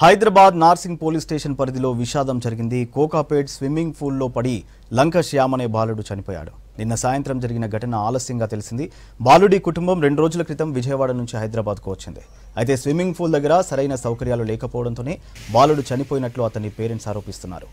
Hyderabad Narsingi police station పరిధిలో విషాదం జరిగింది కోకాపేట్ స్విమ్మింగ్ పూల్లో పడి లంక శ్యామ్ అనే బాలుడు చనిపోయాడు నిన్న సాయంత్రం జరిగిన ఘటన ఆలస్యంగా తెలిసింది బాలుడి కుటుంబం రెండు రోజుల క్రితం విజయవాడ నుంచి హైదరాబాద్కు వచ్చింది అయితే స్విమ్మింగ్ పూల్ దగ్గర సరైన సౌకర్యాలు లేకపోవడంతోనే బాలుడు చనిపోయినట్లు అతని పేరెంట్స్ ఆరోపిస్తున్నారు